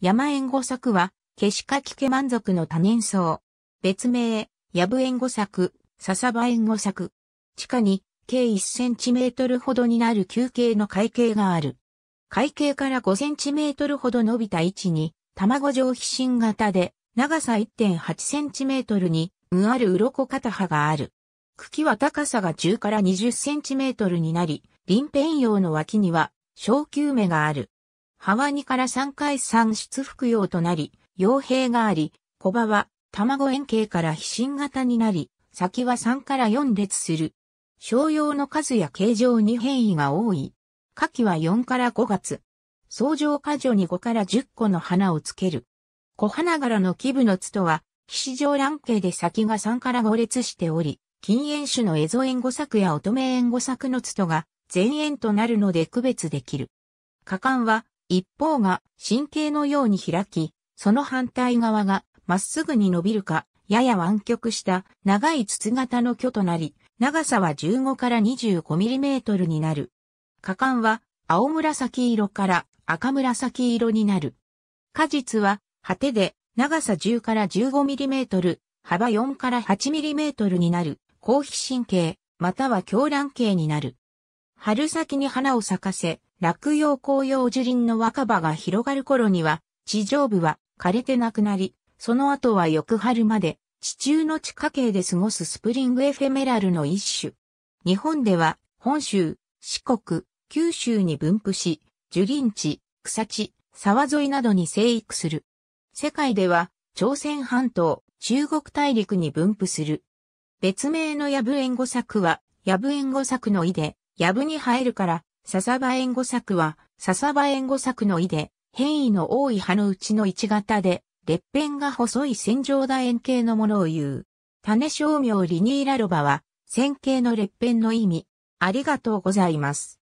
山縁五作は、ケシカキケ満足の多年草。別名、ヤブ縁五作、笹場縁五作。地下に、計1センチメートルほどになる球形の海景がある。海景から5センチメートルほど伸びた位置に、卵状皮心型で、長さ1.8センチメートルに、無ある鱗片葉がある。茎は高さが10から20センチメートルになり、林辺用の脇には、小球芽がある。ハワニから3回産出服用となり、傭兵があり、小葉は卵円形から飛信型になり、先は3から4列する。商用の数や形状に変異が多い。夏季は4から5月。相乗果樹に5から10個の花をつける。小花柄の基部のツとは、皮脂状卵形で先が3から5列しており、禁煙種のエゾエンゴ作や乙女エンゴ作のツとが前縁となるので区別できる。果敢は一方が神経のように開き、その反対側がまっすぐに伸びるか、やや湾曲した長い筒型の巨となり、長さは15から 25mm になる。果敢は青紫色から赤紫色になる。果実は果てで長さ10から 15mm、幅4から 8mm になる、交皮神経、または狂乱形になる。春先に花を咲かせ、落葉紅葉樹林の若葉が広がる頃には、地上部は枯れてなくなり、その後は翌春まで地中の地下茎で過ごすスプリングエフェメラルの一種。日本では本州、四国、九州に分布し、樹林地、草地、沢沿いなどに生育する。世界では朝鮮半島、中国大陸に分布する。別名のヤブエンゴ作は、ヤブエンゴ作の意で、ヤブに生えるから、笹場援護作は、笹場援護作の意で、変異の多い葉のうちの一型で、裂片が細い線状楕円形のものを言う。種商名リニーラロバは、線形の裂片の意味。ありがとうございます。